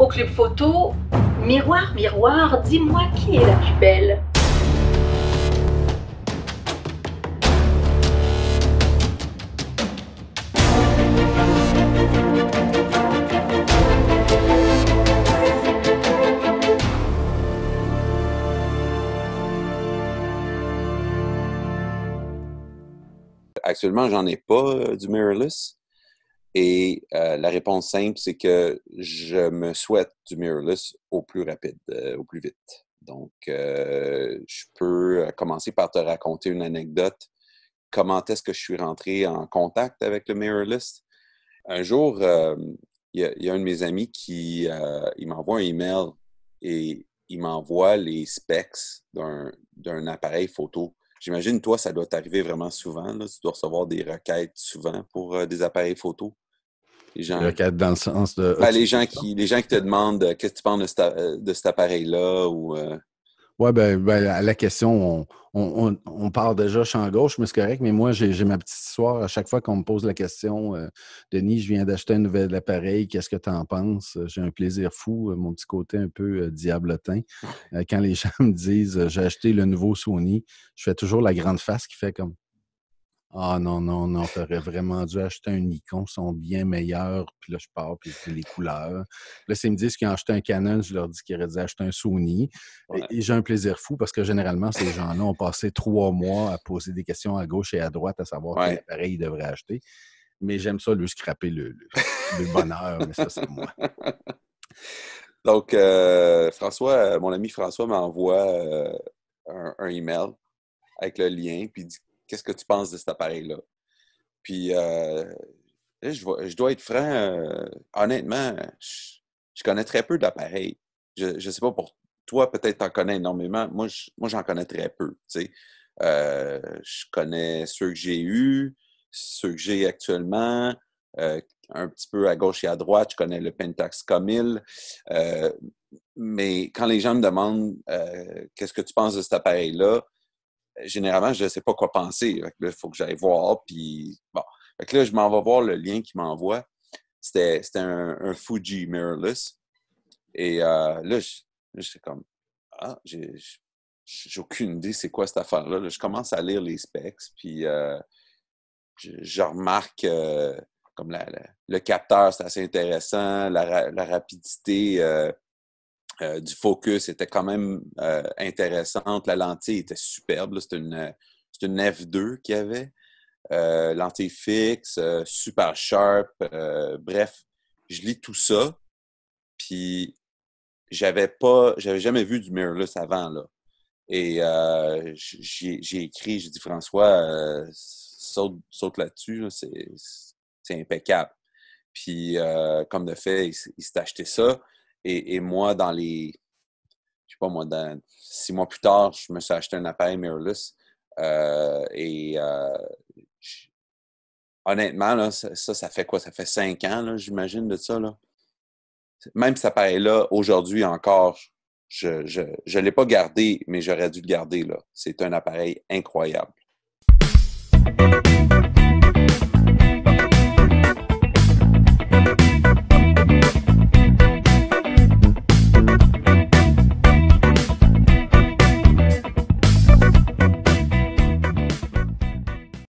Au club photo, miroir, miroir, dis-moi qui est la plus belle. Actuellement, j'en ai pas euh, du mirrorless. Et euh, la réponse simple, c'est que je me souhaite du mirrorless au plus rapide, euh, au plus vite. Donc, euh, je peux commencer par te raconter une anecdote. Comment est-ce que je suis rentré en contact avec le mirrorless? Un jour, il y, a un de mes amis qui m'envoie un email et il m'envoie les specs d'un appareil photo. J'imagine, toi, ça doit t'arriver vraiment souvent. Tu dois recevoir des requêtes souvent pour des appareils photos. Les gens, qui, les gens qui te demandent euh, qu'est-ce que tu penses de, cet, euh, appareil-là Oui, euh? ben, ben, à la question, on, parle on parle déjà champ gauche, mais c'est correct. Mais moi, j'ai ma petite histoire. À chaque fois qu'on me pose la question, Denis, je viens d'acheter un nouvel appareil, qu'est-ce que tu en penses? J'ai un plaisir fou, mon petit côté un peu diablotin. quand les gens me disent, j'ai acheté le nouveau Sony, je fais toujours la grande face qui fait comme, ah non, non, non, t'aurais vraiment dû acheter un Nikon, ils sont bien meilleurs. Puis là, je pars, puis les couleurs. Là, s'ils me disent qu'ils ont acheté un Canon, je leur dis qu'ils auraient dû acheter un Sony. Et, j'ai un plaisir fou parce que généralement, ces gens-là ont passé trois mois à poser des questions à gauche et à droite à savoir quel appareil ils devraient acheter. Mais j'aime ça, le scraper le, bonheur, mais ça, c'est moi. Donc, euh, François, euh, mon ami François m'envoie euh, un, un email avec le lien, puis dit Qu'est-ce que tu penses de cet appareil-là? Puis, euh, je, dois être franc, euh, honnêtement, je, connais très peu d'appareils. Je ne sais pas pour toi, peut-être tu en connais énormément. Moi, j'en connais très peu. Euh, je connais ceux que j'ai eus, ceux que j'ai actuellement, un petit peu à gauche et à droite. Je connais le Pentax Comil. mais quand les gens me demandent qu'est-ce que tu penses de cet appareil-là, euh, généralement, je ne sais pas quoi penser. il faut que j'aille voir. Puis, là, je m'en vais voir le lien qu'il m'envoie. C'était un, un, Fuji mirrorless. Et euh, là, comme, ah, j'ai aucune idée c'est quoi cette affaire-là. je commence à lire les specs, puis euh, je, remarque euh, comme le capteur, c'est assez intéressant, la rapidité, euh, du focus était quand même euh, intéressante. La lentille était superbe. C'était une, une F2 qu'il y avait. Euh, lentille fixe, euh, super sharp. Euh, bref, je lis tout ça. Puis, j'avais pas, j'avais jamais vu du mirrorless avant, là. Et j'ai écrit, j'ai dit, François, saute, saute là-dessus, c'est impeccable. Puis, comme de fait, il s'est acheté ça. Et, moi, dans les. Je sais pas, moi, six mois plus tard, je me suis acheté un appareil mirrorless. Euh, et euh, honnêtement, ça, ça fait quoi? Ça fait cinq ans, j'imagine, de ça. Même cet appareil-là, aujourd'hui encore, je ne l'ai pas gardé, mais j'aurais dû le garder. là. C'est un appareil incroyable.